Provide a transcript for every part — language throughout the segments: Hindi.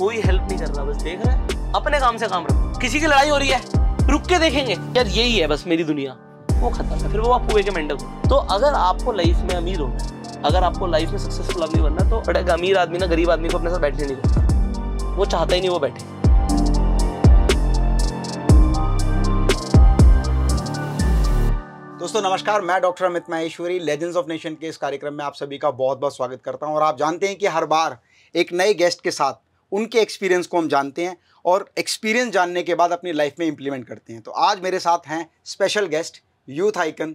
कोई हेल्प नहीं कर रहा बस देख रहा है अपने काम से काम रखो किसी की लड़ाई हो रही है रुक के देखेंगे यार यही है बस मेरी दुनिया वो खत्म है फिर वो आप कुएं के मेंढक हो तो अगर आपको लाइफ में अमीर होना अगर आपको लाइफ में सक्सेसफुल आदमी बनना तो बड़े अमीर आदमी ना गरीब आदमी को अपने साथ बैठने नहीं देता वो चाहता ही नहीं वो बैठे दोस्तों नमस्कार मैं doctor Amit Maheshwari legends of nation के इस कार्यक्रम में आप सभी का बहुत बहुत स्वागत करता हूं और आप जानते हैं कि हर बार एक नए गेस्ट के साथ उनके एक्सपीरियंस को हम जानते हैं और एक्सपीरियंस जानने के बाद अपनी लाइफ में इम्प्लीमेंट करते हैं तो आज मेरे साथ हैं special guest youth icon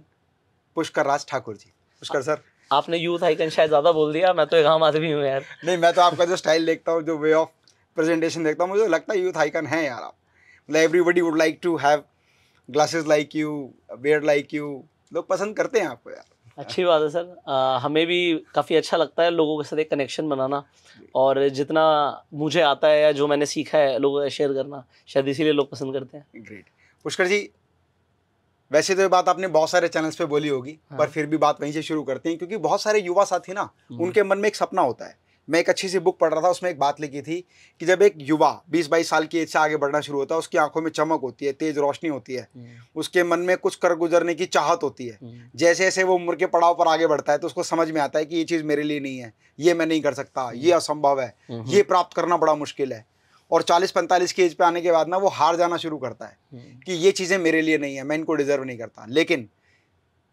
Pushkar Raj Thakur ji Pushkar sir आपने यूथ आइकन शायद ज़्यादा बोल दिया मैं तो एक आम आदमी हूँ यार नहीं मैं तो आपका जो स्टाइल देखता हूँ जो वे ऑफ प्रेजेंटेशन देखता हूँ मुझे लगता है यूथ आइकन है यार आप मतलब everybody would like to have glasses like you wear like you लोग पसंद करते हैं आपको यार अच्छी बात है सर आ, हमें भी काफ़ी अच्छा लगता है लोगों के साथ एक कनेक्शन बनाना और जितना मुझे आता है या जो मैंने सीखा है लोगों का शेयर करना शायद इसीलिए लोग पसंद करते हैं ग्रेट पुष्कर जी वैसे तो ये बात आपने बहुत सारे चैनल्स पे बोली होगी हाँ। पर फिर भी बात वहीं से शुरू करते हैं क्योंकि बहुत सारे युवा साथी ना हम्म। उनके मन में एक सपना होता है मैं एक अच्छी सी बुक पढ़ रहा था उसमें एक बात लिखी थी कि जब एक युवा बीस बाईस साल की एज से आगे बढ़ना शुरू होता है उसकी आंखों में चमक होती है तेज रोशनी होती है हम्म। उसके मन में कुछ कर गुजरने की चाहत होती है जैसे हम्म। जैसे वो उम्र के पड़ाव पर आगे बढ़ता है तो उसको समझ में आता है कि ये चीज़ मेरे लिए नहीं है ये मैं नहीं कर सकता हम्म। ये असंभव है ये प्राप्त करना बड़ा मुश्किल है और चालीस पैंतालीस की एज पे आने के बाद ना वो हार जाना शुरू करता है कि ये चीज़ें मेरे लिए नहीं है मैं इनको डिजर्व नहीं करता लेकिन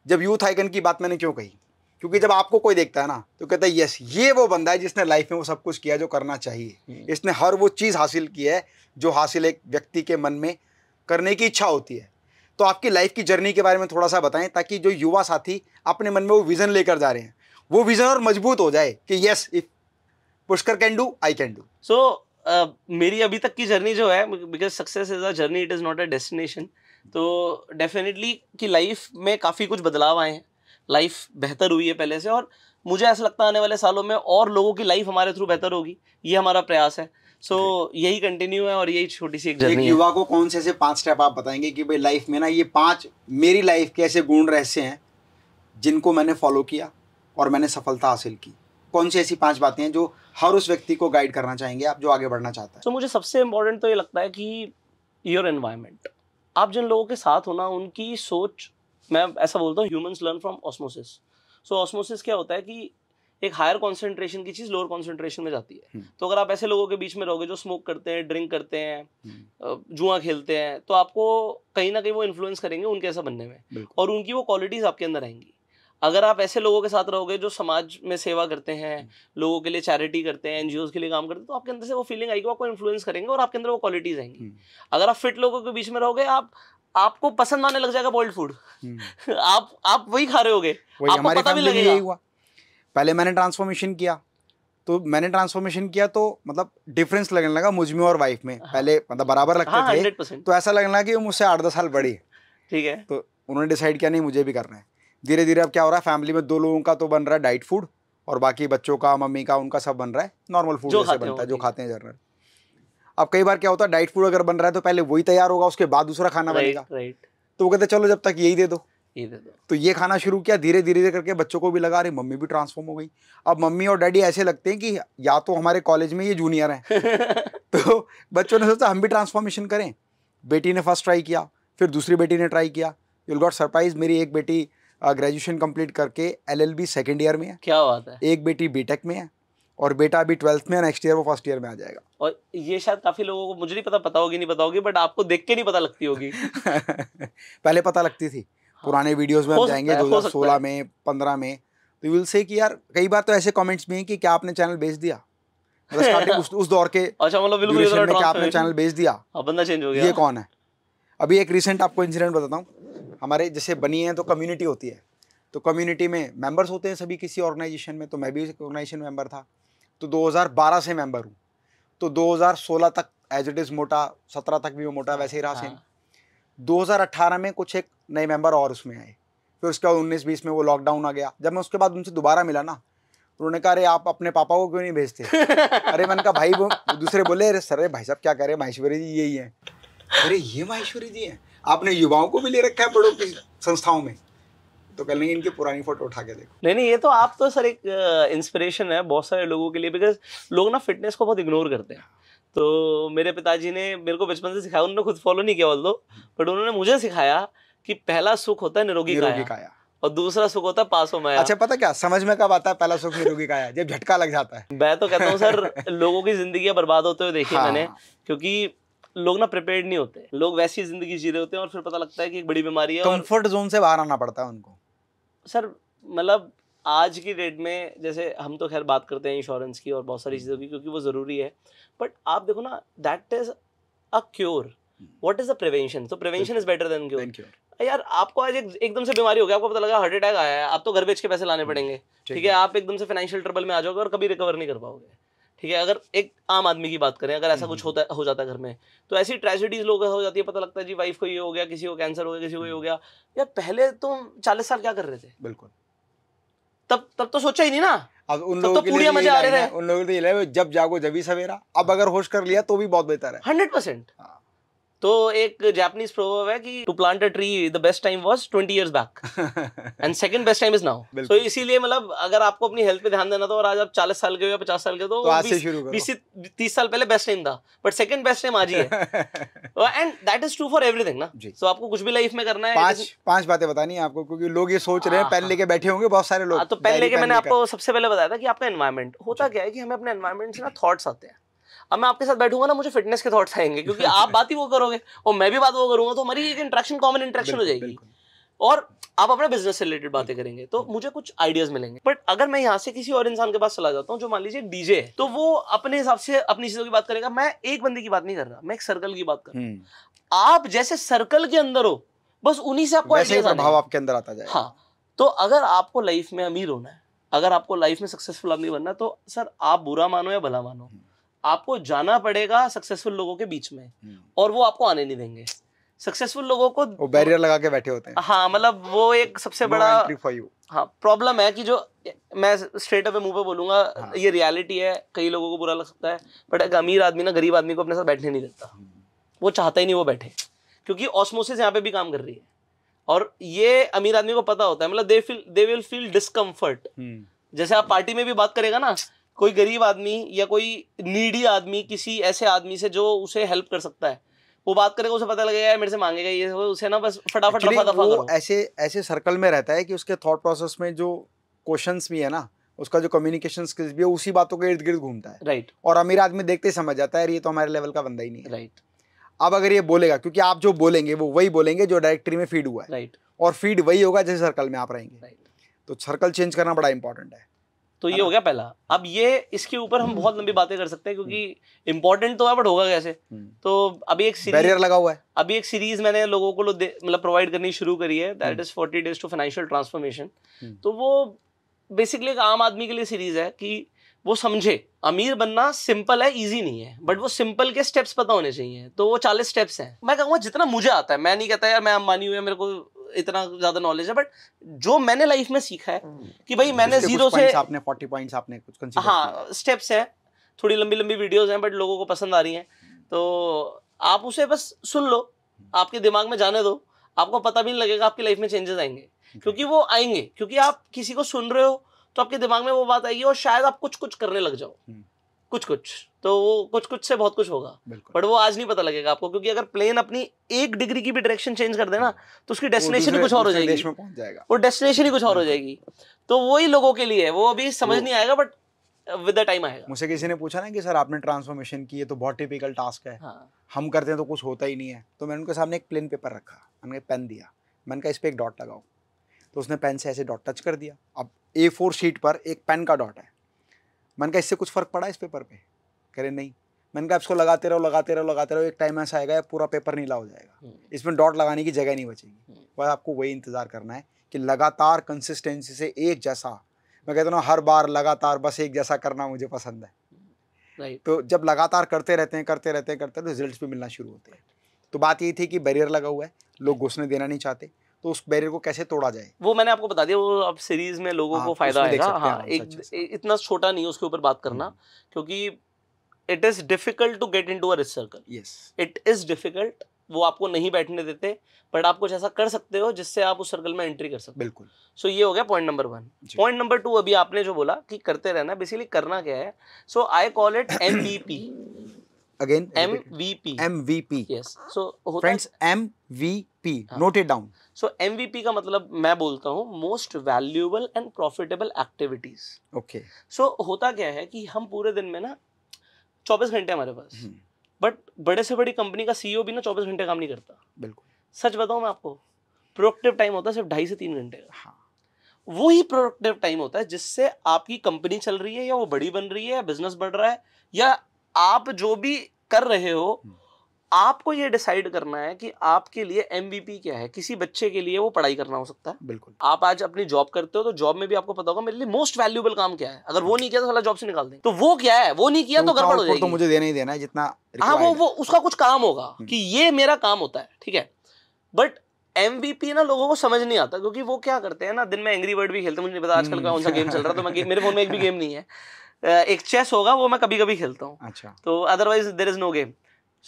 जब यूथ आइकन की बात मैंने क्यों कही क्योंकि जब आपको कोई देखता है ना तो कहता है यस ये वो बंदा है जिसने लाइफ में वो सब कुछ किया जो करना चाहिए हम्म। इसने हर वो चीज़ हासिल की है जो हासिल एक व्यक्ति के मन में करने की इच्छा होती है तो आपकी लाइफ की जर्नी के बारे में थोड़ा सा बताएं ताकि जो युवा साथी अपने मन में वो विज़न लेकर जा रहे हैं वो विज़न और मजबूत हो जाए कि yes if Pushkar can do I can do so मेरी अभी तक की जर्नी जो है because success is a journey it is not a destination तो डेफिनेटली कि लाइफ में काफ़ी कुछ बदलाव आए हैं लाइफ बेहतर हुई है पहले से और मुझे ऐसा लगता आने वाले सालों में और लोगों की लाइफ हमारे थ्रू बेहतर होगी ये हमारा प्रयास है सो so, यही कंटिन्यू है और यही छोटी सी एक युवा को कौन से ऐसे पांच स्टेप आप बताएंगे कि भाई लाइफ में ना ये पांच मेरी लाइफ के ऐसे गुण रहस्य हैं जिनको मैंने फॉलो किया और मैंने सफलता हासिल की कौन सी ऐसी पांच बातें हैं जो हर उस व्यक्ति को गाइड करना चाहेंगे आप जो आगे बढ़ना चाहता है तो so, मुझे सबसे इम्पोर्टेंट तो ये लगता है कि योर एनवायरमेंट आप जिन लोगों के साथ हो ना उनकी सोच मैं ऐसा बोलता हूँ humans learn from osmosis so osmosis क्या होता है कि एक हायर कॉन्सेंट्रेशन की चीज़ लोअर कॉन्सेंट्रेशन में जाती है हम्म। तो अगर आप ऐसे लोगों के बीच में रहोगे जो स्मोक करते हैं ड्रिंक करते हैं हम्म। जुआ खेलते हैं तो आपको कहीं ना कहीं वो इन्फ्लुएंस करेंगे उनके ऐसा बनने में और उनकी वो क्वालिटीज़ आपके अंदर आएंगी अगर आप ऐसे लोगों के साथ रहोगे जो समाज में सेवा करते हैं हम्म। लोगों के लिए चैरिटी करते हैं एन के लिए काम करते हैं तो आपके अंदर से वो फीलिंग आएगी आपको इन्फ्लुएंस करेंगे और आपके अंदर वो क्वालिटीज आएंगी अगर आप फिट लोगों के बीच में रहोगे आप आपको पसंद आने लग जाएगा बॉइल्ड हम्म। फूड आप आप वही खा रहे होगे आपको पता भी लगेगा यही हुआ पहले मैंने ट्रांसफॉर्मेशन किया तो मैंने ट्रांसफॉर्मेशन किया तो मतलब डिफरेंस लगने लगा मुझ में और वाइफ में हाँ। पहले मतलब बराबर लगते हाँ, हाँ, थे तो ऐसा लगने लगा कि मुझसे आठ दस साल बड़ी है ठीक है तो उन्होंने डिसाइड किया नहीं मुझे भी करना है धीरे धीरे अब क्या हो रहा है फैमिली में दो लोगों का तो बन रहा है डाइट फूड और बाकी बच्चों का मम्मी का उनका सब बन रहा है नॉर्मल फूड जैसे बनता है जो खाते हैं जनरल अब कई बार क्या होता है डाइट फूड अगर बन रहा है तो पहले वही तैयार होगा उसके बाद दूसरा खाना बनेगा राइट तो वो कहते चलो जब तक यही दे दो ये दे दो तो ये खाना शुरू किया धीरे धीरे धीरे करके बच्चों को भी लगा अरे मम्मी भी ट्रांसफॉर्म हो गई अब मम्मी और डैडी ऐसे लगते हैं कि या तो हमारे कॉलेज में ये जूनियर हैं तो बच्चों ने सोचा हम भी ट्रांसफॉर्मेशन करें बेटी ने फर्स्ट ट्राई किया फिर दूसरी बेटी ने ट्राई किया यूल गॉट सरप्राइज मेरी एक बेटी ग्रेजुएशन कंप्लीट करके L L B second year में है क्या बात है एक बेटी बी टेक में है और बेटा अभी ट्वेल्थ में नेक्स्ट ईयर वो फर्स्ट ईयर में आ जाएगा और ये शायद काफी लोगों को मुझे नहीं पता पता होगी नहीं पता होगी बट आपको देख के नहीं पता लगती होगी पहले पता लगती थी हाँ। पुराने वीडियोस में आप जाएंगे सोलह में पंद्रह में तो विल से कि यार कई बार तो ऐसे कमेंट्स भी हैं कि क्या आपने चैनल बेच दिया मतलब उस, उस दौर के अच्छा मतलब बिल्कुल क्या आपने चैनल बेच दिया अब हाँ, बंदा चेंज हो गया ये कौन है अभी एक रिसेंट आपको इंसिडेंट बताता हूँ हमारे जैसे बनी है तो कम्युनिटी होती है तो कम्युनिटी में मेंबर्स होते हैं सभी किसी ऑर्गेनाइजेशन में तो मैं भी ऑर्गेनाइजेशन मेंबर था तो 2012 से मेंबर हूँ तो 2016 तक एज इट इज़ मोटा 17 तक भी वो मोटा वैसे ही रहा सेम 2018 हाँ। में कुछ एक नए मेंबर और उसमें आए फिर उसके बाद उन्नीस बीस में वो लॉकडाउन आ गया जब मैं उसके बाद उनसे दोबारा मिला ना उन्होंने कहा अरे आप अपने पापा को क्यों नहीं भेजते अरे मैंने कहा भाई वो दूसरे बोले अरे सर भाई साहब क्या करें माहेश्वरी जी यही है अरे ये माहेश्वरी जी हैं आपने युवाओं को भी ले रखा है बड़ों की संस्थाओं में तो कल नहीं इनकी पुरानी फोटो उठा के देखो नहीं नहीं ये तो आप तो सर एक इंस्पिरेशन है बहुत सारे लोगों के लिए बिकॉज लोग ना फिटनेस को बहुत इग्नोर करते हैं तो मेरे पिताजी ने मेरे को बचपन से सिखाया उन्होंने खुद फॉलो नहीं किया बोल दो बट उन्होंने मुझे सिखाया कि पहला सुख होता है निरोगी, निरोगी काया और दूसरा सुख होता है पासों माया अच्छा पता क्या समझ में कब आता है पहला सुख निरोगी काया जब झटका लग जाता है मैं तो कहता हूँ सर लोगों की जिंदगी बर्बाद होते हुए देखी हाँ। मैंने क्योंकि लोग ना प्रिपेयर्ड नहीं होते लोग वैसी जिंदगी जी रहे होते हैं और फिर पता लगता है कि एक बड़ी बीमारी है कंफर्ट जोन से बाहर आना पड़ता है उनको सर मतलब आज की डेट में जैसे हम तो खैर बात करते हैं इंश्योरेंस की और बहुत सारी चीज़ों की क्योंकि वो ज़रूरी है बट आप देखो ना that is a cure what is the prevention तो prevention is better than cure यार आपको आज एक एकदम से बीमारी हो गया आपको पता लगा हार्ट अटैक आया है आप तो घर बेच के पैसे लाने पड़ेंगे ठीक है आप एकदम से फाइनेंशियल ट्रबल में आ जाओगे और कभी रिकवर नहीं कर पाओगे ठीक है अगर एक आम आदमी की बात करें अगर ऐसा कुछ हम्म। होता हो जाता है घर में तो ऐसी ट्रेजिडीज लोग हो जाती है पता लगता है जी वाइफ को ये हो गया किसी को कैंसर हो गया किसी को ये हो गया यार पहले तो चालीस साल क्या कर रहे थे बिल्कुल तब तब तो सोचा ही नहीं ना अब उन तो लोगों तो पूरी मजा आ रहे हैं उन लोगों के लिए जब जागो जब ही सवेरा अब हाँ। अगर होश कर लिया तो भी बहुत बेहतर है हंड्रेड परसेंट हाँ। तो एक जापानीज प्रोवर्ब है कि to plant a tree the best time was 20 years back and second best time is now तो इसीलिए मतलब अगर आपको अपनी हेल्थ पे ध्यान देना था और आज आप 40 साल के हो या 50 साल के तो, तो आज से शुरू साल पहले बेस्ट टाइम था बट सेकंड बेस्ट टाइम आज ही है and that is true for everything ना सो आपको कुछ भी लाइफ में करना है पांच पांच बातें बतानी है आपको क्योंकि लोग ये सोच रहे हैं पेन हाँ, हाँ। लेके बैठे होंगे बहुत सारे लोग हाँ, तो पेन लेके मैंने आपको सबसे पहले बताया था कि आपका एनवायरमेंट होता क्या है कि हमें अपने एनवायरमेंट से ना थॉट्स आते हैं अब मैं आपके साथ बैठूंगा ना मुझे फिटनेस के थॉट्स आएंगे क्योंकि आप बात ही वो करोगे और मैं भी बात वो करूंगा तो हमारी एक इंट्रैक्शन कॉमन इंट्रैक्शन हो जाएगी और आप अपने बिजनेस से रिलेटेड बातें करेंगे तो मुझे कुछ आइडियाज मिलेंगे बट अगर मैं यहाँ से किसी और इंसान के पास चला जाता हूँ जो मान लीजिए डीजे है तो वो अपने हिसाब से अपनी चीजों की बात करेगा मैं एक बंदे की बात नहीं कर रहा मैं एक सर्कल की बात कर रहा हूँ हम्म। आप जैसे सर्कल के अंदर हो बस उन्हीं से आपको प्रभाव आपके अंदर आता जाए हाँ तो अगर आपको लाइफ में अमीर होना है अगर आपको लाइफ में सक्सेसफुल आदमी बनना है तो सर आप बुरा मानो या भला मानो आपको जाना पड़ेगा सक्सेसफुल लोगों के बीच में हम्म। और वो आपको आने नहीं देंगे सक्सेसफुल लोगों को वो बैरियर लगा के बैठे होते हैं हाँ मतलब वो एक सबसे बड़ा हाँ प्रॉब्लम है कि जो मैं स्ट्रेट अप मुंह पे बोलूंगा हाँ. ये रियलिटी है कई लोगों को बुरा लग सकता है बट एक अमीर आदमी ना गरीब आदमी को अपने साथ बैठने नहीं देता हम्म। वो चाहता ही नहीं वो बैठे क्योंकि ऑस्मोसिस यहाँ पे भी काम कर रही है और ये अमीर आदमी को पता होता है मतलब they feel will feel discomfort जैसे आप पार्टी में भी बात करेगा ना कोई गरीब आदमी या कोई नीडी आदमी किसी ऐसे आदमी से जो उसे हेल्प कर सकता है वो बात करेगा उसे पता लगेगा मेरे से मांगेगा ये उसे ना बस फटाफट दफा ऐसे ऐसे सर्कल में रहता है कि उसके थॉट प्रोसेस में जो क्वेश्चन भी है ना उसका जो कम्युनिकेशन स्किल्स भी है उसी बातों के इर्द गिर्द घूमता है राइट right. और अमीर आदमी देखते ही समझ जाता है ये तो हमारे लेवल का बंदा ही नहीं है राइट right. अब अगर ये बोलेगा क्योंकि आप जो बोलेंगे वो वही बोलेंगे जो डायरेक्टरी में फीड हुआ है राइट right. और फीड वही होगा जैसे सर्कल में आप रहेंगे राइट तो सर्कल चेंज करना बड़ा इंपॉर्टेंट है तो ये हो गया पहला हाँ। अब ये इसके ऊपर हम हम्म। बहुत लंबी बातें कर सकते हैं क्योंकि इंपॉर्टेंट तो है बट होगा कैसे हम्म। तो अभी एक सीरीज लगा हुआ है अभी एक सीरीज मैंने लोगों को लो मतलब प्रोवाइड करनी शुरू करी है that is forty days to financial transformation तो वो बेसिकली एक आम आदमी के लिए सीरीज है कि वो समझे अमीर बनना सिंपल है इजी नहीं है बट वो सिंपल के स्टेप्स पता होने चाहिए तो वो चालीस स्टेप्स हैं मैं कहूँगा जितना मुझे आता है मैं नहीं कहता यार मैं अंबानी हुआ मेरे को इतना ज्यादा नॉलेज है बट जो मैंने लाइफ में सीखा है हम्म। कि भाई मैंने जीरो से आपने फोर्टी पॉइंट आपने कुछ हाँ स्टेप्स हैं थोड़ी लंबी लंबी वीडियोज हैं बट लोगों को पसंद आ रही हैं तो आप उसे बस सुन लो आपके दिमाग में जाने दो आपको पता भी नहीं लगेगा आपकी लाइफ में चेंजेस आएंगे क्योंकि वो आएंगे क्योंकि आप किसी को सुन रहे हो तो आपके दिमाग में वो बात आएगी और शायद आप कुछ कुछ करने लग जाओ हम्म। कुछ कुछ तो वो कुछ कुछ से बहुत कुछ होगा बट वो आज नहीं पता लगेगा आपको क्योंकि अगर प्लेन अपनी एक डिग्री की भी डायरेक्शन चेंज कर देना तो उसकी डेस्टिनेशन ही कुछ और हो जाएगी वो डेस्टिनेशन ही कुछ और हो जाएगी तो वही लोगों के लिए है वो अभी समझ तो नहीं आएगा बट विद द टाइम आएगा मुझसे किसी ने पूछा ना कि सर आपने ट्रांसफॉर्मेशन की है तो बहुत टिपिकल टास्क है हाँ। हम करते हैं तो कुछ होता ही नहीं है तो मैंने उनके सामने एक प्लेन पेपर रखा मैंने पेन दिया मैंने कहा इस पर एक डॉट लगाओ तो उसने पेन से ऐसे डॉट टच कर दिया अब ए फोर शीट पर एक पेन का डॉट है मैंने कहा इससे कुछ फ़र्क पड़ा इस पेपर पे कह रहे नहीं मैंने कहा इसको लगाते रहो लगाते रहो लगाते रहो एक टाइम ऐसा आएगा पूरा पेपर नीला हो जाएगा हम्म। इसमें डॉट लगाने की जगह नहीं बचेगी हम्म। बस आपको वही इंतज़ार करना है कि लगातार कंसिस्टेंसी से एक जैसा मैं कहता हूँ हर बार लगातार बस एक जैसा करना मुझे पसंद है तो जब लगातार करते रहते हैं करते रहते हैं करते रिजल्ट तो भी मिलना शुरू होते हैं तो बात यही थी कि बैरियर लगा हुआ है लोग घुसने देना नहीं चाहते तो उस बैरियर को कैसे तोड़ा जाए वो मैंने आपको बता दिया वो अब सीरीज में लोगों हाँ, को फायदा आएगा हाँ, एक इतना छोटा नहीं उसके ऊपर बात करना हम्म। क्योंकि it is difficult to get into a circle yes it is difficult वो आपको नहीं बैठने देते बट आप कुछ ऐसा कर सकते हो जिससे आप उस सर्कल में एंट्री कर सकते हो बिल्कुल सो so, ये हो गया point number one point number two अभी आपने जो बोला कि करते रहना बेसिकली करना क्या है so I call it M V P again MVP MVP yes so friends MVP हाँ। note it down so MVP का मतलब मैं बोलता हूँ most valuable and profitable activities okay so होता क्या है कि हम पूरे दिन में ना 24 घंटे हमारे पास बट हम्म। बड़े से बड़ी कंपनी का सीईओ e भी ना 24 घंटे काम नहीं करता बिल्कुल सच बताऊँ मैं आपको प्रोडक्टिव टाइम होता है सिर्फ ढाई से तीन घंटे का हाँ वो ही प्रोडक्टिव टाइम होता है जिससे आपकी कंपनी चल रही है या वो बड़ी बन रही है या बिजनेस बढ़ रहा है या आप जो भी कर रहे हो हम्म। आपको ये डिसाइड करना है कि आपके लिए एम क्या है किसी बच्चे के लिए वो पढ़ाई करना हो सकता है बिल्कुल आप आज अपनी जॉब करते हो तो जॉब में भी आपको पता होगा मेरे लिए मोस्ट वैल्यूबल काम क्या है अगर वो नहीं किया तो साला जॉब से निकाल दें तो वो क्या है वो नहीं किया तो, तो गड़बड़ हो तो जाएगी तो मुझे देना ही देना है जितना हाँ वो वो उसका कुछ काम होगा हम्म। कि ये मेरा काम होता है ठीक है बट एम ना लोगों को समझ नहीं आता क्योंकि वो क्या करते हैं ना दिन में एंग्री वर्ड भी खेलते मुझे नहीं पता आजकल कौन सा गेम चल रहा है तो मेरे फोन में एक भी गेम नहीं है एक चेस होगा वो मैं कभी कभी खेलता हूँ अच्छा तो otherwise there is no game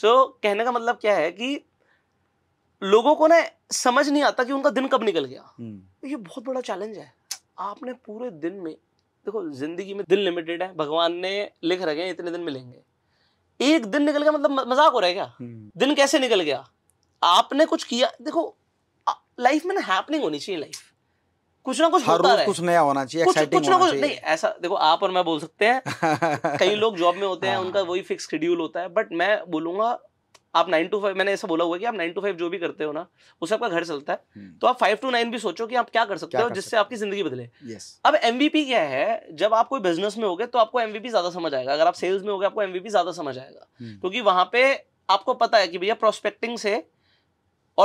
so कहने का मतलब क्या है कि लोगों को ना समझ नहीं आता कि उनका दिन कब निकल गया hmm. ये बहुत बड़ा चैलेंज है आपने पूरे दिन में देखो जिंदगी में दिन लिमिटेड है भगवान ने लिख रखे हैं इतने दिन मिलेंगे एक दिन निकल गया मतलब मजाक हो रहा है क्या hmm. दिन कैसे निकल गया आपने कुछ किया देखो लाइफ में ना हैपनिंग होनी चाहिए लाइफ कुछ ना कुछ होता कुछ नया होना चाहिए कुछ कुछ ना कुछ नहीं ऐसा देखो आप और मैं बोल सकते हैं कई लोग जॉब में होते हैं हाँ। उनका वही फिक्स शेड्यूल होता है बट मैं बोलूंगा आप नाइन टू फाइव मैंने ऐसा बोला हुआ कि आप नाइन टू फाइव जो भी करते हो ना उसे आपका घर चलता है हम्म। तो आप फाइव टू नाइन भी सोचो कि आप क्या कर सकते क्या हो कर जिससे आपकी जिंदगी बदले yes. अब एमवीपी क्या है जब आप कोई बिजनेस में हो गए तो आपको एमवीपी ज्यादा समझ आएगा अगर आप सेल्स में हो गए आपको एमवीपी ज्यादा समझ आएगा हम्म। क्योंकि वहां पे आपको पता है कि भैया प्रोस्पेक्टिंग से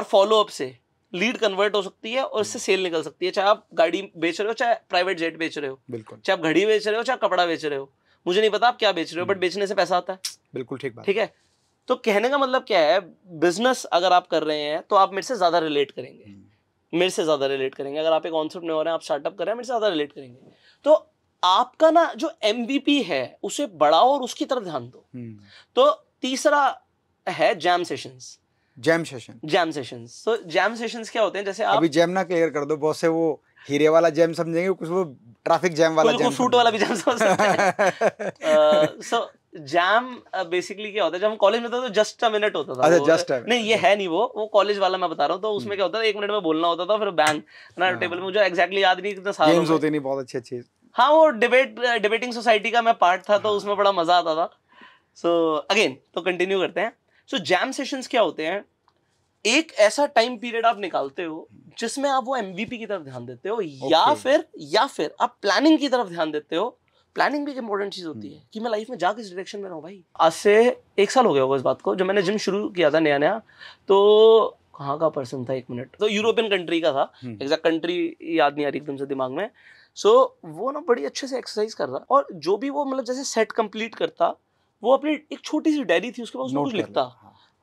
और फॉलोअप से लीड कन्वर्ट हो सकती है और इससे हम्म। सेल निकल सकती है चाहे आप गाड़ी बेच रहे हो चाहे प्राइवेट जेट बेच रहे हो बिल्कुल चाहे आप घड़ी बेच रहे हो चाहे कपड़ा बेच रहे हो मुझे नहीं पता आप क्या बेच रहे हो बट हम्म। बेचने से पैसा आता है बिल्कुल ठीक ठीक है तो कहने का मतलब क्या है बिजनेस अगर आप कर रहे हैं तो आप मेरे से ज्यादा रिलेट करेंगे हम्म। मेरे से ज्यादा रिलेट करेंगे अगर आप एक कॉन्सेप्ट में हो रहे हैं आप स्टार्टअप कर रहे हैं मेरे से ज्यादा रिलेट करेंगे तो आपका ना जो एम है उसे बढ़ाओ और उसकी तरफ ध्यान दो तो तीसरा है jam sessions jam session jam session तो जैम सेशन क्या होते हैं जैसे आप अभी जैम ना क्लियर कर दो बहुत से वो हीरे वाला जैम समझेंगे कुछ वो ट्रैफिक जैम वाला जैम फ्रूट वाला भी जैम समझ सकते हैं सो जैम बेसिकली क्या होता है जब हम कॉलेज में था तो जस्ट अ मिनट होता था अच्छा जस्ट नहीं ये है नहीं वो वो कॉलेज वाला मैं बता रहा हूँ तो उसमें हम्म। क्या होता था एक मिनट में बोलना होता था फिर बैंक ना टेबल हाँ। में मुझे एग्जैक्टली याद नहीं कितना सारे गेम्स होते नहीं बहुत अच्छे अच्छे हाँ वो डिबेट डिबेटिंग सोसाइटी का मैं पार्ट था तो हाँ। उसमें बड़ा मजा आता था सो अगेन तो कंटिन्यू करते हैं सो जैम सेशंस क्या होते हैं एक ऐसा टाइम पीरियड आप निकालते हो जिसमें आप वो एमवीपी की तरफ ध्यान देते हो okay. या फिर या फिर आप प्लानिंग की तरफ ध्यान देते हो प्लानिंग भी एक इंपॉर्टेंट चीज होती hmm. है कि मैं लाइफ में जा किस डायरेक्शन में रहूँ भाई आज से एक साल हो गया होगा इस बात को जब मैंने जिम शुरू किया था नया नया तो कहाँ का पर्सन था एक मिनट तो यूरोपियन कंट्री का था एग्जैक्ट hmm. कंट्री याद नहीं आ रही एकदम से दिमाग में सो so, वो ना बड़ी अच्छे से एक्सरसाइज कर रहा और जो भी वो मतलब जैसे सेट कंप्लीट करता वो अपनी एक छोटी सी डायरी थी उसके पास कुछ लिखता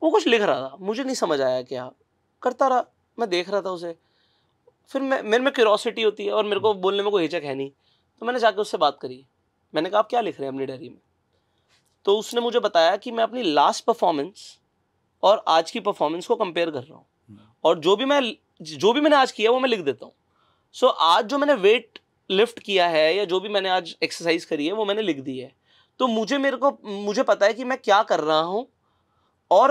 वो कुछ लिख रहा था मुझे नहीं समझ आया क्या हाँ, करता रहा मैं देख रहा था उसे फिर मैं मेरे में क्यूरोसिटी होती है और मेरे को बोलने में कोई हिचक है नहीं तो मैंने जाके उससे बात करी मैंने कहा आप क्या लिख रहे हैं अपनी डायरी में तो उसने मुझे बताया कि मैं अपनी लास्ट परफॉर्मेंस और आज की परफॉर्मेंस को कंपेयर कर रहा हूँ और जो भी मैं जो भी मैंने आज किया वो मैं लिख देता हूँ सो so, आज जो मैंने वेट लिफ्ट किया है या जो भी मैंने आज एक्सरसाइज करी है वो मैंने लिख दी है तो मुझे मेरे को मुझे पता है कि मैं क्या कर रहा हूँ और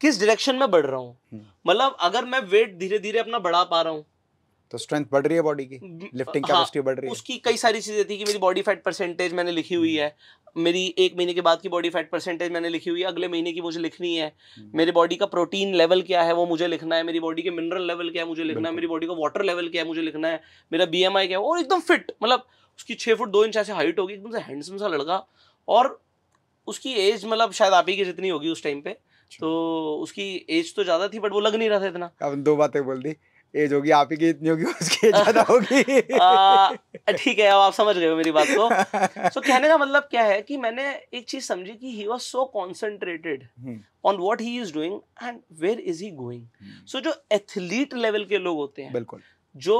किस डायरेक्शन में बढ़ रहा हूँ हम्म। मतलब अगर मैं वेट धीरे धीरे अपना बढ़ा पा रहा हूँ तो स्ट्रेंथ बढ़ रही है बॉडी की लिफ्टिंग कैपेसिटी हाँ, बढ़ रही है उसकी कई सारी चीजें थी कि मेरी बॉडी फैट परसेंटेज मैंने लिखी हुई हम्म। है मेरी एक महीने के बाद की बॉडी फैट परसेंटेज मैंने लिखी हुई है अगले महीने की मुझे लिखनी है हम्म। मेरे बॉडी का प्रोटीन लेवल क्या है वो मुझे लिखना है मेरी बॉडी के मिनरल लेवल क्या है मुझे लिखना है मेरी बॉडी का वाटर लेवल क्या है मुझे लिखना है मेरा बी क्या है और एकदम फिट मतलब उसकी छः फुट दो इंच ऐसे हाइट होगी एकदम से हैंडसम सा लड़का और उसकी एज मतलब शायद आप ही की जितनी होगी उस टाइम पे अच्छा। तो उसकी एज तो ज्यादा थी बट वो लग नहीं रहा था इतना अब दो बातें बोल दी एज होगी आप ही की इतनी होगी उसकी ज्यादा होगी ठीक है अब आप समझ गए हो मेरी बात को सो कहने का मतलब क्या है कि मैंने एक चीज समझी कि he was so concentrated on what he is doing and where is he going so जो एथलीट लेवल के लोग होते हैं बिल्कुल जो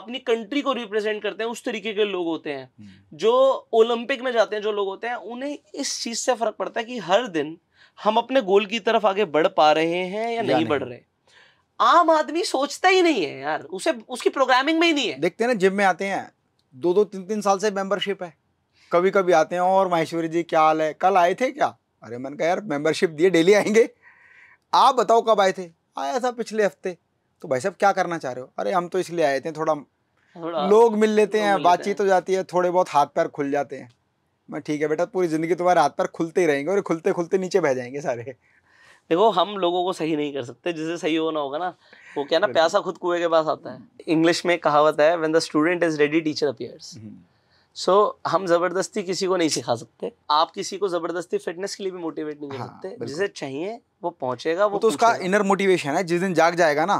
अपनी कंट्री को रिप्रेजेंट करते हैं उस तरीके के लोग होते हैं हम्म। जो ओलंपिक में जाते हैं जो लोग होते हैं उन्हें इस चीज से फर्क पड़ता है कि हर दिन हम अपने गोल की तरफ आगे बढ़ पा रहे हैं या, नहीं, नहीं बढ़ रहे आम आदमी सोचता ही नहीं है यार उसे उसकी प्रोग्रामिंग में ही नहीं है देखते हैं ना जिम में आते हैं दो दो तीन तीन साल से मेंबरशिप है कभी कभी आते हैं और माहेश्वरी जी क्या हाल है कल आए थे क्या अरे मैंने कहा यार मेंबरशिप दिए डेली आएंगे आप बताओ कब आए थे आया था पिछले हफ्ते तो भाई साहब क्या करना चाह रहे हो अरे हम तो इसलिए आए थे थोड़ा, थोड़ा लोग मिल लेते हैं बातचीत हो जाती है थोड़े बहुत हाथ पैर खुल जाते हैं मैं ठीक है बेटा पूरी ज़िंदगी तुम्हारे हाथ पर खुलते ही रहेंगे और खुलते खुलते नीचे बह जाएंगे सारे देखो हम लोगों को सही नहीं कर सकते जिसे सही होना होगा ना वो क्या ना प्यासा खुद कुएं के पास आता है इंग्लिश में कहावत है when the student is ready teacher appears so हम ज़बरदस्ती किसी को नहीं सिखा सकते आप किसी को ज़बरदस्ती फिटनेस के लिए भी मोटिवेट नहीं कर हाँ, सकते जिसे चाहिए वो पहुंचेगा वो तो उसका इनर मोटिवेशन है जिस दिन जाग जाएगा ना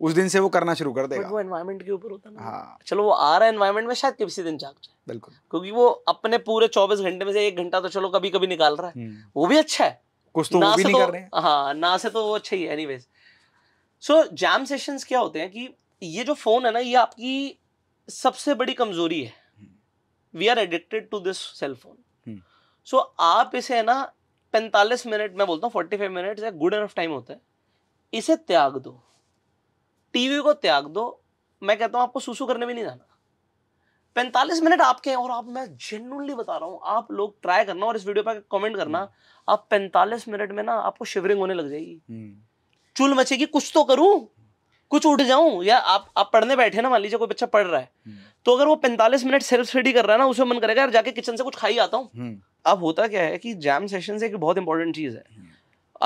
उस दिन से वो करना शुरू कर देगा वो एनवायरमेंट के ऊपर होता है हाँ चलो वो आ रहा है एनवायरमेंट में शायद किसी दिन जाग जाए बिल्कुल क्योंकि वो अपने पूरे चौबीस घंटे में से एक घंटा तो चलो कभी कभी निकाल रहा है हम्म। वो भी अच्छा है कुछ तो ना भी नहीं तो, कर रहे हाँ ना से तो वो अच्छा ही है एनीवेज सो जैम सेशंस क्या होते हैं कि ये जो फोन है ना ये आपकी सबसे बड़ी कमजोरी है we are addicted to this cell phone so आप इसे है ना पैंतालीस मिनट मैं बोलता हूँ forty five minute good enough time होता है इसे त्याग दो टीवी को त्याग दो मैं कहता हूं आपको सुसु करने भी नहीं जाना पैंतालीस मिनट आपके हैं और आप मैं जेनुअनली बता रहा हूँ आप लोग ट्राई करना और इस वीडियो पर कमेंट करना हम्म। आप पैंतालीस मिनट में ना आपको शिवरिंग होने लग जाएगी हम्म। चुल मचेगी कुछ तो करूं कुछ उठ जाऊं या आप आप पढ़ने बैठे ना मान लीजिए कोई बच्चा पढ़ रहा है हम्म। तो अगर वो पैंतालीस मिनट सेल्फ स्टडी कर रहा है ना उसे मन करेगा यार जाके किचन से कुछ खाई आता हूँ अब होता क्या है कि जैम सेशन से एक बहुत इंपॉर्टेंट चीज़ है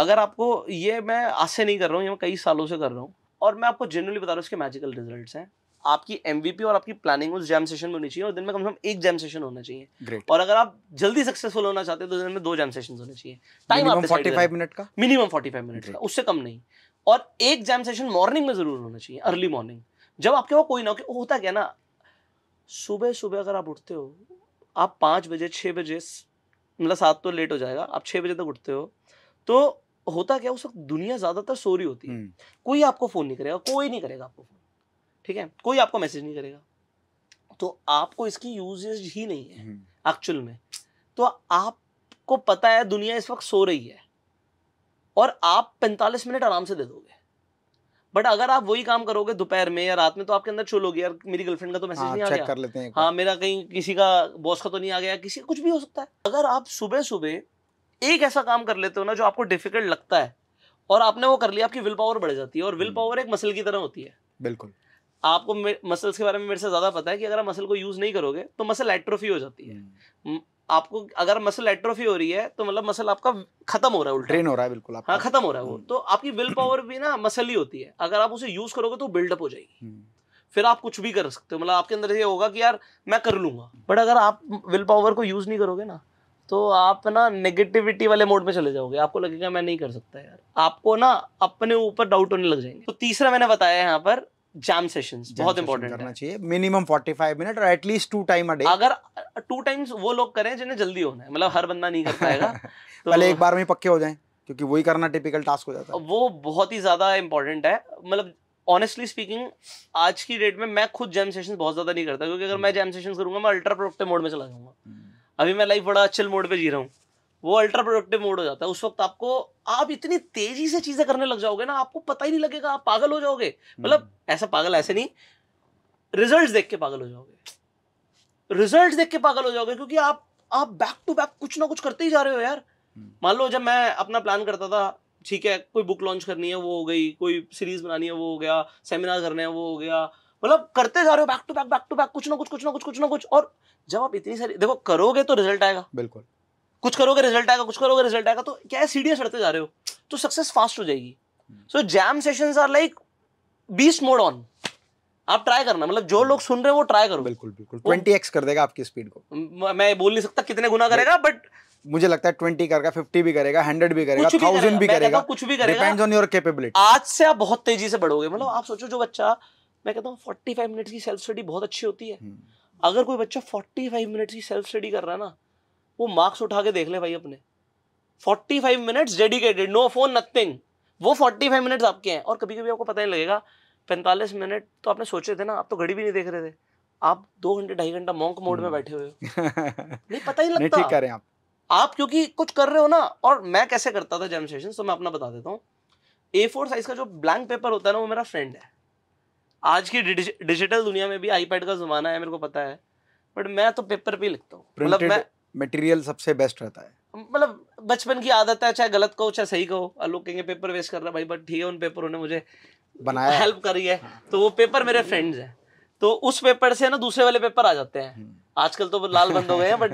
अगर आपको ये मैं आज से नहीं कर रहा हूँ ये मैं कई सालों से कर रहा हूँ और मैं आपको जनरली बता रहा हूँ उसके मैजिकल रिजल्ट हैं आपकी एम और आपकी प्लानिंग उस जैम सेशन में होनी चाहिए और दिन में कम से कम एक जैम सेशन होना चाहिए Great. और अगर आप जल्दी सक्सेसफुल होना चाहते हैं तो दिन में दो जैम सेशन होने चाहिए टाइम आप 45 मिनट का मिनिमम फोर्टी फाइव मिनट का उससे कम नहीं और एक जैम सेशन मॉर्निंग में जरूर होना चाहिए अर्ली मॉर्निंग जब आपके वहाँ कोई ना हो होता क्या ना सुबह सुबह अगर आप उठते हो आप पाँच बजे छः बजे मतलब सात तो लेट हो जाएगा आप छः बजे तक उठते हो तो होता क्या उस वक्त दुनिया ज्यादातर सो रही होती है हम्म। कोई आपको फोन नहीं करेगा कोई नहीं करेगा आपको फोन ठीक है कोई आपको मैसेज नहीं करेगा तो आपको इसकी यूजेज ही नहीं है एक्चुअल हम्म। में तो आपको पता है दुनिया इस वक्त सो रही है और आप पैंतालीस मिनट आराम से दे दोगे बट अगर आप वही काम करोगे दोपहर में या रात में तो आपके अंदर चुल होगी यार मेरी गर्लफ्रेंड का तो मैसेज हाँ, नहीं आ गया कर लेते हैं हाँ मेरा कहीं किसी का बॉस का तो नहीं आ गया किसी का कुछ भी हो सकता है अगर आप सुबह सुबह एक ऐसा काम कर लेते हो ना जो आपको डिफिकल्ट लगता है और आपने वो कर लिया आपकी विल पावर बढ़ जाती है और विल पावर हम्म। एक मसल की तरह होती है बिल्कुल आपको मसल्स के बारे में मेरे से ज़्यादा पता है कि अगर आप मसल को यूज़ नहीं करोगे तो मसल एट्रोफी हो जाती है हम्म। आपको अगर मसल एट्रोफी हो रही है तो मतलब मसल आपका खत्म हो रहा है ड्रेन हो रहा है बिल्कुल हाँ खत्म हो रहा है वो हम्म। तो आपकी विल पावर भी ना मसल ही होती है अगर आप उसे यूज़ करोगे तो बिल्डअप हो जाएगी फिर आप कुछ भी कर सकते हो मतलब आपके अंदर ये होगा कि यार मैं कर लूंगा बट अगर आप विल पावर को यूज़ नहीं करोगे ना तो आप ना नेगेटिविटी वाले मोड में चले जाओगे आपको लगेगा मैं नहीं कर सकता यार आपको ना अपने ऊपर डाउट होने लग जाएंगे तो तीसरा मैंने बताया यहाँ पर जैम सेशंस बहुत इंपॉर्टेंट करना चाहिए मिनिमम 45 मिनट और at least two time a day अगर टू टाइम्स वो लोग करें जिन्हें जल्दी होना है मतलब हर बंदा नहीं कर पाएगा तो पहले एक बार में पक्के हो जाएं क्योंकि वही करना टिपिकल टास्क हो जाता है वो बहुत ही ज्यादा इंपॉर्टेंट है मतलब ऑनेस्टली स्पीकिंग आज की डेट में मैं खुद जैम सेशन बहुत ज्यादा नहीं करता क्योंकि अगर मैं जैम सेशन करूंगा मैं अल्ट्रा प्रोडक्टिव मोड में चला जाऊंगा हम्म। अभी मैं लाइफ बड़ा अच्छे मोड पे जी रहा हूँ वो अल्ट्रा प्रोडक्टिव मोड हो जाता है उस वक्त आपको आप इतनी तेजी से चीजें करने लग जाओगे ना आपको पता ही नहीं लगेगा आप पागल हो जाओगे मतलब हम्म। ऐसा पागल ऐसे नहीं रिजल्ट देख के पागल हो जाओगे रिजल्ट देख के पागल हो जाओगे क्योंकि आप आप बैक टू बैक कुछ ना कुछ करते ही जा रहे हो यार हम्म। मान लो जब मैं अपना प्लान करता था ठीक है कोई बुक लॉन्च करनी है वो हो गई कोई सीरीज बनानी है वो हो गया सेमिनार करने हैं वो हो गया मतलब करते जा रहे हो back to back back to back कुछ ना कुछ कुछ ना कुछ कुछ ना कुछ और जब आप इतनी सारी देखो करोगे तो रिजल्ट आएगा बिल्कुल कुछ करोगे रिजल्ट आएगा कुछ करोगे रिजल्ट आएगा तो क्या है सीढ़ियाँ चढ़ते जा रहे हो तो सक्सेस फास्ट हो जाएगी so jam session are like beast mode on आप ट्राई करना मतलब जो लोग सुन रहे हैं वो ट्राई करो बिल्कुल बिल्कुल ट्वेंटी एक्स कर देगा आपकी स्पीड को मैं बोल नहीं सकता कितने गुना करेगा बट मुझे लगता है ट्वेंटी करेगा फिफ्टी भी करेगा हंड्रेड भी करेगा थाउजेंड भी करेगा कुछ भी करेगा डिपेंड्स ऑन योर कैपेबिलिटी आज से आप बहुत तेजी से बढ़ोगे मतलब आप सोचो जो बच्चा मैं कहता हूँ फोर्टी फाइव मिनट्स की सेल्फ स्टडी बहुत अच्छी होती है हम्म। अगर कोई बच्चा फोर्टी फाइव मिनट्स की सेल्फ स्टडी कर रहा है ना वो मार्क्स उठा के देख ले भाई अपने forty five minutes dedicated no phone nothing वो फोर्टी फाइव मिनट्स आपके हैं और कभी कभी आपको पता नहीं लगेगा पैंतालीस मिनट तो आपने सोचे थे ना आप तो घड़ी भी नहीं देख रहे थे आप दो घंटे ढाई घंटा मॉन्क मोड में हम्म। बैठे हुए हो नहीं पता ही लगता ठीक कर रहे हैं आप आप क्योंकि कुछ कर रहे हो ना और मैं कैसे करता था जैम सेशन तो मैं अपना बता देता हूँ ए फोर साइज का जो ब्लैंक पेपर होता है ना वो मेरा फ्रेंड है आज की डिजिटल दुनिया में भी आईपैड का ज़माना है मेरे को पता है बट मैं तो पेपर पे लिखता हूँ मतलब मैं मटेरियल सबसे बेस्ट रहता है मतलब बचपन की आदत है चाहे गलत कहो चाहे सही कहो लोग कहेंगे पेपर वेस्ट कर रहा भाई बट ठीक है उन पेपरों ने मुझे बनाया हेल्प करी है तो वो पेपर मेरे फ्रेंड्स हैं तो उस पेपर से ना दूसरे वाले पेपर आ जाते हैं हम्म। आजकल तो लाल बंद हो गए हैं बट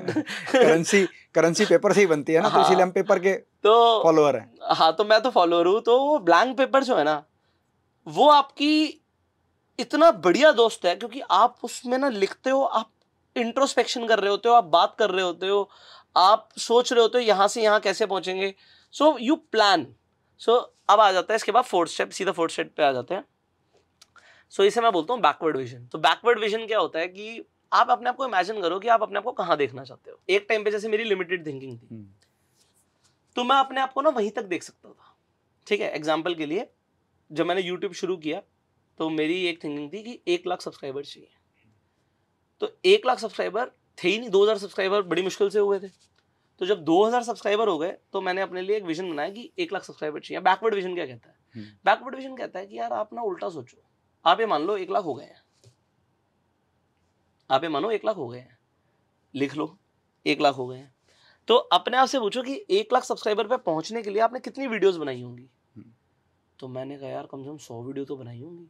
करेंसी करेंसी पेपर से ही बनती है ना हाँ, तो इसीलिए हम पेपर हाँ। के तो फॉलोअर हैं हाँ तो मैं तो फॉलोअर हूँ तो ब्लैंक पेपर जो है ना वो आपकी इतना बढ़िया दोस्त है क्योंकि आप उसमें ना लिखते हो आप इंट्रोस्पेक्शन कर रहे होते हो आप बात कर रहे होते हो आप सोच रहे होते हो यहाँ से यहाँ कैसे पहुँचेंगे सो यू प्लान सो अब आ जाता है इसके बाद फोर्थ स्टेप सीधा फोर्थ स्टेप पे आ जाते हैं सो so, इसे मैं बोलता हूँ बैकवर्ड विजन तो बैकवर्ड विजन क्या होता है कि आप अपने आप को इमेजिन करो कि आप अपने आप को कहाँ देखना चाहते हो एक टाइम पे जैसे मेरी लिमिटेड थिंकिंग थी hmm. तो मैं अपने आप को ना वहीं तक देख सकता था ठीक है एग्जाम्पल के लिए जब मैंने यूट्यूब शुरू किया तो मेरी एक थिंकिंग थी कि एक लाख सब्सक्राइबर चाहिए तो एक लाख सब्सक्राइबर थे ही नहीं दो हज़ार सब्सक्राइबर बड़ी मुश्किल से हुए थे तो जब दो हजार सब्सक्राइबर हो गए तो मैंने अपने लिए एक विजन बनाया कि एक लाख सब्सक्राइबर चाहिए बैकवर्ड विजन क्या कहता है बैकवर्ड हम्म। विजन कहता है कि यार आप ना उल्टा सोचो आप ये मान लो एक लाख हो गए हैं आप ये मानो एक लाख हो गए हैं लिख लो एक लाख हो गए हैं तो अपने आप से पूछो कि एक लाख सब्सक्राइबर पे पहुंचने के लिए आपने कितनी वीडियोस बनाई होंगी हम्म। तो मैंने कहा यार कम से कम सौ वीडियो तो बनाई होंगी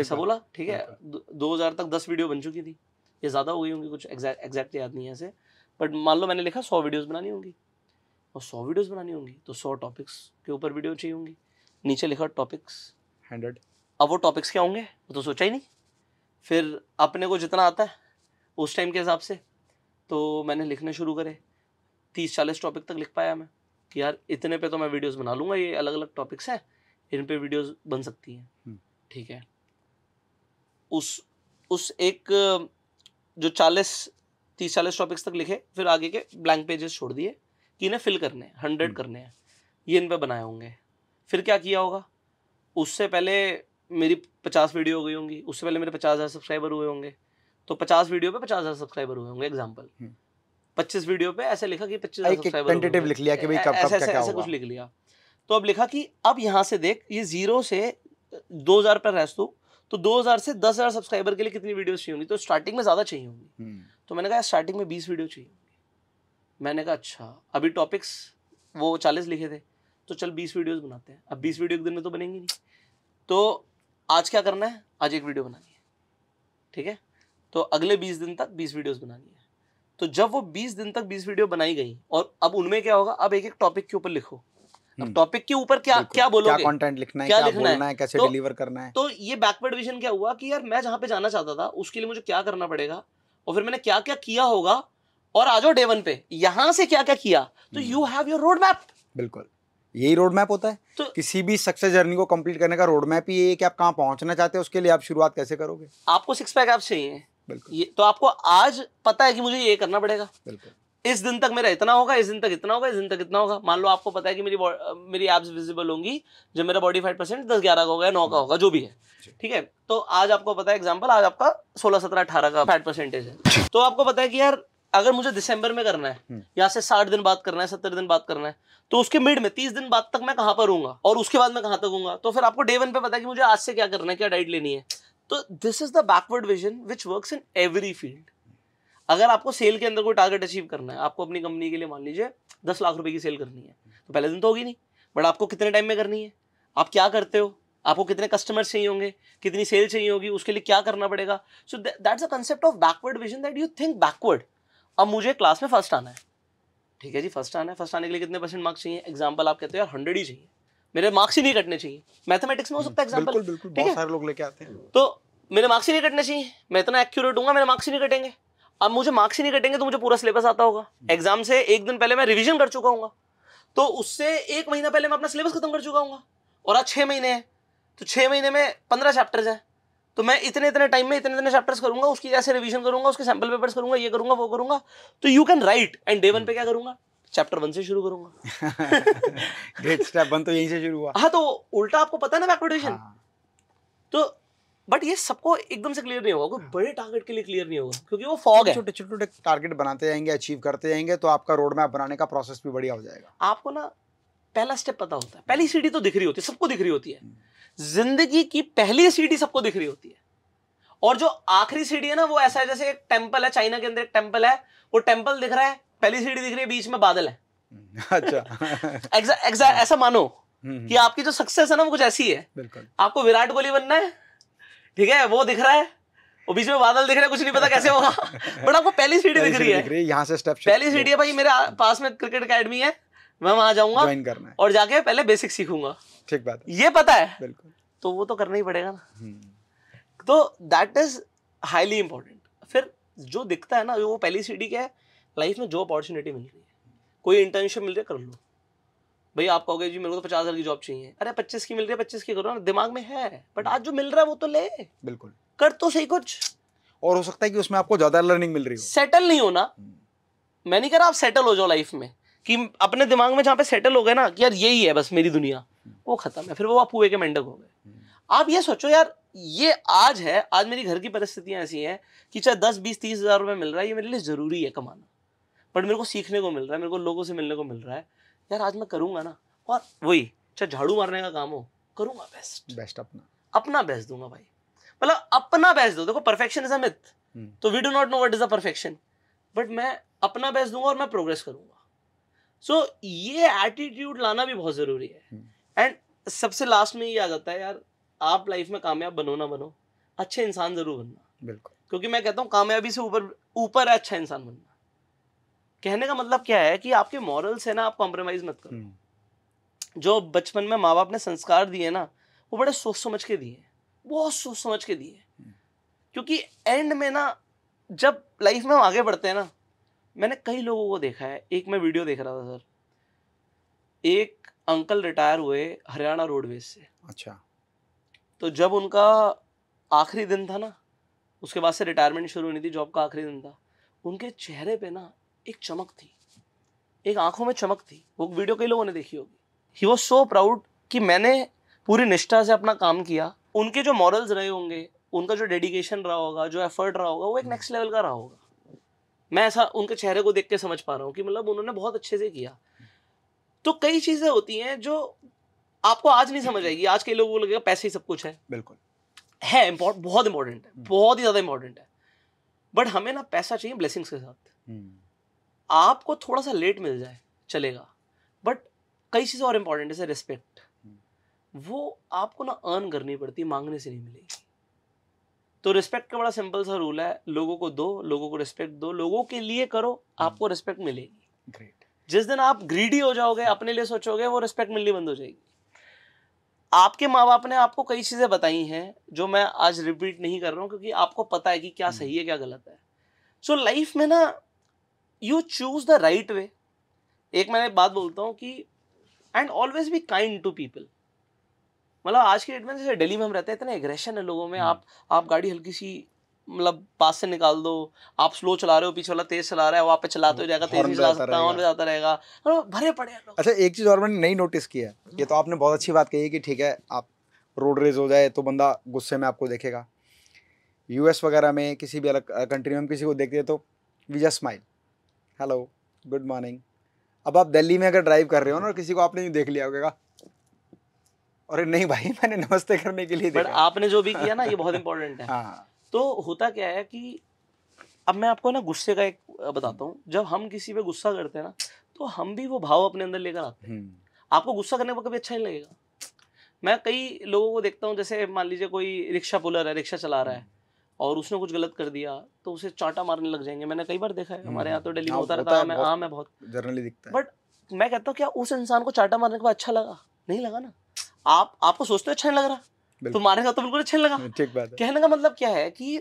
ऐसा बोला ठीक है दो हज़ार तक दस वीडियो बन चुकी थी ये ज़्यादा हो गई होंगी कुछ एग्जैक्ट याद नहीं है ऐसे बट मान लो मैंने लिखा सौ वीडियोज़ बनानी होंगी और सौ वीडियोज़ बनानी होंगी तो सौ टॉपिक्स के ऊपर वीडियो चाहिए होंगी नीचे लिखा टॉपिक्स हंड्रेड अब वो टॉपिक्स क्या होंगे वो तो सोचा ही नहीं फिर अपने को जितना आता है उस टाइम के हिसाब से तो मैंने लिखने शुरू करे तीस चालीस टॉपिक तक लिख पाया मैं कि यार इतने पे तो मैं वीडियोस बना लूँगा ये अलग अलग टॉपिक्स हैं इन पे वीडियोस बन सकती हैं हम्म। ठीक है उस उस एक जो चालीस तीस चालीस टॉपिक्स तक लिखे फिर आगे के ब्लैंक पेजेस छोड़ दिए कि इन्हें फिल करने हैं हंड्रेड हम्म। करने हैं ये इन पर बनाए होंगे फिर क्या किया होगा उससे पहले मेरी पचास वीडियो हो गई होंगी उससे पहले मेरे पचास हज़ार सब्सक्राइबर हुए होंगे तो पचास वीडियो पे पचास हज़ार सब्सक्राइबर हुए होंगे एग्जाम्पल हम्म। पच्चीस वीडियो पे ऐसे लिखा कि पच्चीस सब्सक्राइबर हाँ, लिख लिया कि भाई कब ऐसे ऐसे ऐसे कुछ लिख लिया तो अब लिखा कि अब यहाँ से देख ये जीरो से दो हज़ार पर रहस तू तो 2000 से 10000 सब्सक्राइबर के लिए कितनी वीडियोस चाहिए होंगी तो स्टार्टिंग में ज़्यादा चाहिए होंगी हम्म। तो मैंने कहा स्टार्टिंग में बीस वीडियो चाहिए मैंने कहा अच्छा अभी टॉपिक्स वो चालीस लिखे थे तो चल बीस वीडियोज़ बनाते हैं अब बीस वीडियो एक दिन में तो बनेंगी नहीं तो आज क्या करना है आज एक वीडियो बनानी है ठीक है तो अगले बीस दिन तक बीस वीडियोज़ बनानी है तो जब वो बीस दिन तक बीस वीडियो बनाई गई और अब उनमें क्या होगा अब एक एक टॉपिक के ऊपर लिखो अब टॉपिक हम्म। के ऊपर क्या क्या बोलोगे क्या कंटेंट लिखना है क्या, क्या लिखना है, है कैसे तो, डिलीवर करना है तो ये बैकवर्ड विजन क्या हुआ कि यार मैं जहां पे जाना चाहता था उसके लिए मुझे क्या करना पड़ेगा और फिर मैंने क्या क्या किया होगा और आ जाओ डे वन पे यहां से क्या क्या किया तो you have your road map बिल्कुल यही रोड मैप होता है तो किसी भी सक्सेस जर्नी को कंप्लीट करने का रोड मैप ही है कि आप कहाँ पहुंचना चाहते हैं उसके लिए आप शुरुआत कैसे करोगे आपको सिक्स पैक ऐप चाहिए बिल्कुल ये तो आपको आज पता है कि मुझे ये करना पड़ेगा बिल्कुल इस दिन तक मेरा इतना होगा इस दिन तक इतना होगा इस दिन तक इतना होगा मान लो आपको पता है कि मेरी मेरी एप्स विजिबल होंगी जब मेरा बॉडी फाइव परसेंट दस ग्यारह का होगा नौ का होगा जो भी है ठीक है तो आज आपको पता है एग्जाम्पल आज आपका सोलह सत्रह अठारह का फैट परसेंटेज है तो आपको पता है कि यार अगर मुझे दिसंबर में करना है हम्म। यहाँ से साठ दिन बात करना है सत्तर दिन बात करना है तो उसके मिड में तीस दिन बाद तक मैं कहाँ पर हूँ और उसके बाद मैं कहाँ तक हूँ तो फिर आपको डे वन पे पता है कि मुझे आज से क्या करना है क्या डाइट लेनी है तो this is the backward vision which work in every field अगर आपको सेल के अंदर कोई टारगेट अचीव करना है आपको अपनी कंपनी के लिए मान लीजिए दस लाख रुपए की सेल करनी है तो पहले दिन तो होगी नहीं बट आपको कितने टाइम में करनी है आप क्या करते हो आपको कितने कस्टमर्स चाहिए होंगे कितनी सेल चाहिए होगी उसके लिए क्या करना पड़ेगा so that's a concept of backward vision that you think backward अब मुझे क्लास में फर्स्ट आना है ठीक है जी फर्स्ट आना है फर्स्ट आने के लिए कितने परसेंट मार्क्स चाहिए एग्जाम्पल आप कहते हो यार हंड्रेड ही चाहिए मेरे मार्क्स ही नहीं कटने चाहिए मैथमेटिक्स में हो सकता है एग्जाम्पल बहुत सारे लोग लेके आते हैं तो मेरे मार्क्स ही नहीं कटने चाहिए मैं इतना एक्यूरेट हूँ मेरे मार्क्स ही नहीं कटेंगे अब मुझे मार्क्स ही नहीं कटेंगे तो मुझे पूरा सिलेबस आता होगा एग्जाम से एक दिन पहले मैं रिविजन कर चुका हूँ तो उससे एक महीना पहले मैं अपना सिलेबस खत्म कर चुका हूँ और आज छः महीने हैं तो छः महीने में पंद्रह चैप्टर्स हैं तो मैं इतने इतने टाइम में इतने इतने चैप्टर्स करूंगा उसकी ऐसे रिवीजन करूंगा उसके सैम्पल पेपर्स करूंगा ये करूंगा वो करूंगा तो you can write and day one पे क्या करूंगा चैप्टर वन से शुरू करूंगा ग्रेट स्टेप वन तो यहीं से शुरू हुआ हाँ तो उल्टा आपको पता है ना बैकवर्डेशन हाँ। तो बट ये सबको एकदम से क्लियर नहीं होगा कोई हाँ। बड़े टारगेट के लिए क्लियर नहीं होगा क्योंकि वो फॉग है छोटे छोटे टारगेट बनाते जाएंगे अचीव करते जाएंगे तो आपका रोड मैप बनाने का प्रोसेस भी बढ़िया हो जाएगा आपको ना पहला स्टेप पता होता है पहली सीढ़ी तो दिख रही होती है सबको दिख रही होती है हम्म। जिंदगी की पहली सीढ़ी सबको दिख रही होती है और जो आखिरी सीढ़ी है ना वो ऐसा है जैसे एक टेम्पल है चाइना के अंदर एक टेम्पल है वो टेम्पल दिख रहा है पहली सीढ़ी दिख रही है बीच में बादल है हम्म, अच्छा ऐसा मानो हम्म, कि आपकी जो सक्सेस है ना वो कुछ ऐसी है आपको विराट कोहली बनना है ठीक है वो दिख रहा है वो बीच में बादल दिख रहा है कुछ नहीं पता कैसे होगा बट आपको पहली सीढ़ी दिख रही है यहाँ से स्टेप पहली सीढ़ी है भाई मेरे पास में क्रिकेट अकेडमी है मैं वहां जाऊंगा और जाके पहले बेसिक सीखूंगा ठीक बात ये पता है बिल्कुल तो वो तो करना ही पड़ेगा ना हम्म। तो दैट इज हाईली इम्पोर्टेंट फिर जो दिखता है ना वो पहली सीढ़ी क्या है लाइफ में जो अपॉर्चुनिटी मिल रही है कोई इंटर्नशिप मिल रही है कर लो भाई आप कहोगे जी मेरे को तो पचास हजार की जॉब चाहिए अरे पच्चीस की मिल रही है पच्चीस की करो ना दिमाग में है बट आज जो मिल रहा है वो तो ले बिल्कुल कर तो सही कुछ और हो सकता है कि उसमें आपको ज्यादा लर्निंग मिल रही हो सेटल नहीं होना मैं नहीं कह रहा आप सेटल हो जाओ लाइफ में कि अपने दिमाग में जहाँ पे सेटल हो गए ना कि यार यही है बस मेरी दुनिया वो खत्म है फिर वो आप हुए के मेंढक हो गए आप ये सोचो यार ये आज है आज मेरी घर की परिस्थितियां ऐसी हैं कि चाहे दस बीस तीस हजार रुपये मिल रहा है ये मेरे लिए ज़रूरी है कमाना बट मेरे को सीखने को मिल रहा है मेरे को लोगों से मिलने को मिल रहा है यार आज मैं करूंगा ना और वही चाहे झाड़ू मारने का काम हो करूंगा बेस्ट बेस्ट अपना अपना बेस्ट दूंगा भाई मतलब अपना बेस्ट दो देखो परफेक्शन इज अथ तो we do not know what is a perfection but मैं अपना बेस्ट दूंगा और मैं प्रोग्रेस करूंगा सो so, ये एटीट्यूड लाना भी बहुत ज़रूरी है एंड हम्म। सबसे लास्ट में ये आ जाता है यार आप लाइफ में कामयाब बनो ना बनो अच्छे इंसान ज़रूर बनना बिल्कुल क्योंकि मैं कहता हूँ कामयाबी से ऊपर ऊपर है अच्छा इंसान बनना कहने का मतलब क्या है कि आपके मॉरल्स है ना आप कॉम्प्रोमाइज मत करो हम्म। जो बचपन में माँ बाप ने संस्कार दिए ना वो बड़े सोच समझ के दिए बहुत सोच समझ के दिए हम्म। क्योंकि एंड में ना जब लाइफ में हम आगे बढ़ते हैं ना मैंने कई लोगों को देखा है एक मैं वीडियो देख रहा था सर एक अंकल रिटायर हुए हरियाणा रोडवेज से अच्छा तो जब उनका आखिरी दिन था ना उसके बाद से रिटायरमेंट शुरू होनी थी जॉब का आखिरी दिन था उनके चेहरे पे ना एक चमक थी एक आंखों में चमक थी वो वीडियो कई लोगों ने देखी होगी ही वॉज सो प्राउड कि मैंने पूरी निष्ठा से अपना काम किया उनके जो मॉरल्स रहे होंगे उनका जो डेडिकेशन रहा होगा जो एफर्ट रहा होगा वो एक नेक्स्ट लेवल का रहा होगा मैं ऐसा उनके चेहरे को देख के समझ पा रहा हूँ कि मतलब उन्होंने बहुत अच्छे से किया तो कई चीज़ें होती हैं जो आपको आज नहीं समझ आएगी आज के लोग वो लगेगा पैसे ही सब कुछ है बिल्कुल है बहुत इंपॉर्टेंट है हम्म। बहुत ही ज़्यादा इंपॉर्टेंट है बट हमें ना पैसा चाहिए ब्लेसिंग्स के साथ हम्म। आपको थोड़ा सा लेट मिल जाए चलेगा बट कई चीज़ें और इम्पोर्टेंट है रिस्पेक्ट वो आपको ना अर्न करनी पड़ती मांगने से नहीं मिलेगी तो रिस्पेक्ट का बड़ा सिंपल सा रूल है लोगों को दो लोगों को रिस्पेक्ट दो लोगों के लिए करो हम्म। आपको रिस्पेक्ट मिलेगी ग्रेट जिस दिन आप ग्रीडी हो जाओगे अपने लिए सोचोगे वो रिस्पेक्ट मिलनी बंद हो जाएगी आपके माँ बाप ने आपको कई चीज़ें बताई हैं जो मैं आज रिपीट नहीं कर रहा हूँ क्योंकि आपको पता है कि क्या हम्म। सही है क्या गलत है सो so, लाइफ में ना you choose the right way एक मैंने बात बोलता हूँ कि and always be kind to people मतलब आज के डेट में जैसे दिल्ली में हम रहते हैं इतने एग्रेशन है लोगों में हम्म। आप आप गाड़ी हल्की सी मतलब पास से निकाल दो आप स्लो चला रहे हो पीछे वाला तेज चला रहा है वो आप पे चलाते हो जाएगा तेज चला सकता है हॉर्न बजाता रहेगा मतलब भरे पड़े हैं अच्छा एक चीज़ और मैंने नहीं नोटिस किया ये तो आपने बहुत अच्छी बात कही है कि ठीक है आप रोड रेज हो जाए तो बंदा गुस्से में आपको देखेगा यूएस वगैरह में किसी भी अलग कंट्री में हम किसी को देखते हैं तो we just smile hello good morning अब आप दिल्ली में अगर ड्राइव कर रहे हो ना और किसी को आपने देख लिया होगा अरे नहीं भाई मैंने नमस्ते करने के लिए देखा। आपने जो भी किया ना ये बहुत इंपॉर्टेंट है हाँ। तो होता क्या है कि अब मैं आपको ना गुस्से का एक बताता हूँ जब हम किसी पे गुस्सा करते हैं ना तो हम भी वो भाव अपने अंदर लेकर आते हैं हम्म। आपको गुस्सा करने पर कभी अच्छा नहीं लगेगा मैं कई लोगों को देखता हूँ जैसे मान लीजिए कोई रिक्शा पुलर है रिक्शा चला रहा है और उसने कुछ गलत कर दिया तो उसे चाटा मारने लग जाएंगे मैंने कई बार देखा है हमारे यहाँ तो हम्म। डेली में हाँ, होता रहता है मैं आम है बहुत जर्नली हाँ, दिखता है बट मैं कहता हूँ क्या उस इंसान को चाटा मारने के बाद अच्छा लगा नहीं लगा ना आप आपको सोचते अच्छा नहीं लग रहा तो मारेगा तो बिल्कुल अच्छा नहीं लगा हम्म, ठीक बात कहने का मतलब क्या है कि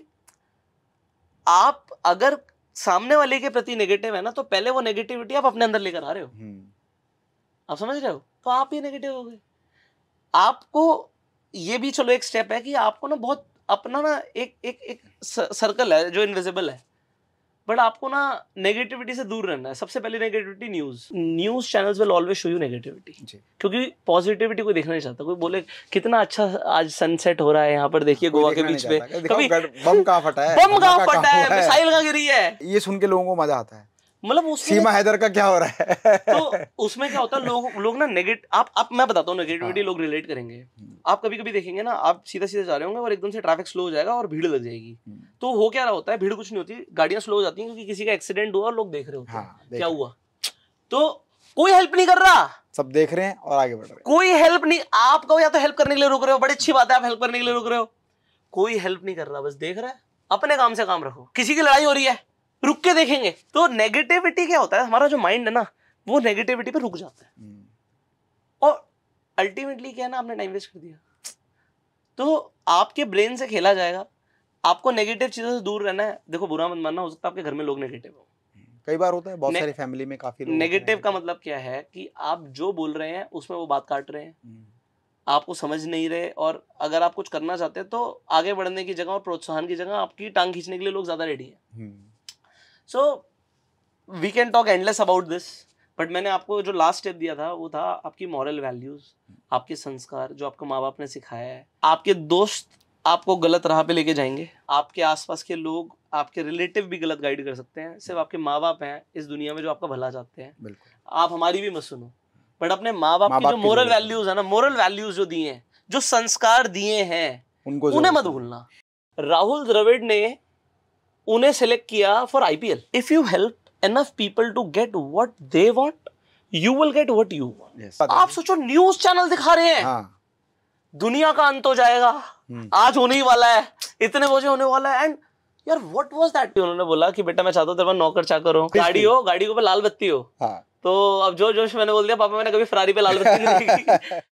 आप अगर सामने वाले के प्रति नेगेटिव है ना तो पहले वो नेगेटिविटी आप अपने अंदर लेकर आ रहे हो हम्म। आप समझ रहे हो तो आप ही नेगेटिव हो गए आपको ये भी चलो एक स्टेप है कि आपको ना बहुत अपना ना एक एक एक सर्कल है जो इनविजिबल है बट आपको ना नेगेटिविटी से दूर रहना है सबसे पहले negativity news news channels will always show you negativity क्योंकि पॉजिटिविटी कोई देखना नहीं चाहता कोई बोले कितना अच्छा आज सनसेट हो रहा है यहाँ पर देखिए गोवा के बीच में कभी बम कहाँ फटा है बम कहाँ फटा है मिसाइल कहाँ गिरी है ये सुन के लोगों को मजा आता है मतलब उसमें सीमा हैदर का क्या हो रहा है तो उसमें क्या होता है लोग लोग ना नेगेट आप आप मैं बताता हूँ नेगेटिविटी हाँ। लोग रिलेट करेंगे हम्म। आप कभी कभी देखेंगे ना आप सीधा सीधा जा रहे होंगे और एकदम से ट्रैफिक स्लो हो जाएगा और भीड़ लग जाएगी हम्म। तो हो क्या रहा होता है भीड़ कुछ नहीं होती गाड़ियां स्लो हो जाती हैं क्योंकि किसी का एक्सीडेंट हुआ और लोग देख रहे होते हैं हाँ, क्या हुआ तो कोई हेल्प नहीं कर रहा सब देख रहे हैं और आगे बढ़ रहे हैं कोई हेल्प नहीं आपको या तो हेल्प करने के लिए रुक रहे हो बड़ी अच्छी बात है आप हेल्प करने के लिए रुक रहे हो कोई हेल्प नहीं कर रहा बस देख रहा है अपने काम से काम रखो किसी की लड़ाई हो रही है रुक के देखेंगे तो नेगेटिविटी क्या होता है हमारा जो माइंड है ना वो नेगेटिविटी पे रुक जाता है हम्म। और अल्टीमेटली क्या है ना आपने टाइम वेस्ट कर दिया तो आपके ब्रेन से खेला जाएगा आपको नेगेटिव चीज़ों से दूर रहना है देखो बुरा मत मानना हो सकता है आपके घर में लोग नेगेटिव हो हम्म। कई बार होता है बहुत सारी फैमिली में काफी नेगेटिव का मतलब क्या है कि आप जो बोल रहे हैं उसमें वो बात काट रहे हैं हम्म। आपको समझ नहीं रहे और अगर आप कुछ करना चाहते हैं तो आगे बढ़ने की जगह और प्रोत्साहन की जगह आपकी टांग खींचने के लिए लोग ज्यादा रेडी हैं so we can talk endless about this but मैंने आपको जो लास्ट स्टेप दिया था वो था आपकी मॉरल वैल्यूज आपके संस्कार जो आपका माँ बाप ने सिखाया है आपके दोस्त आपको गलत राह पे लेके जाएंगे आपके आसपास के लोग आपके रिलेटिव भी गलत गाइड कर सकते हैं सिर्फ आपके माँ बाप हैं इस दुनिया में जो आपका भला चाहते हैं आप हमारी भी मत सुनो बट अपने माँ बाप की जो मॉरल वैल्यूज है ना मॉरल वैल्यूज जो दिए हैं जो संस्कार दिए हैं उन्हें मत भूलना राहुल द्रविड़ ने उन्हें सेलेक्ट किया for IPL if you help enough people to get what they want you will get what you आप सोचो न्यूज चैनल दिखा रहे हैं हाँ। दुनिया का अंत हो जाएगा हम्म। आज होने ही वाला है इतने बजे होने वाला है एंड यार व्हाट वाज दैट उन्होंने बोला कि बेटा मैं चाहता हूँ नौकर चाकर हो गाड़ी हो गाड़ी के ऊपर लाल बत्ती हो हाँ. तो अब जो जोश मैंने बोल दिया पापा मैंने कभी फरारी पे लाल बत्ती नहीं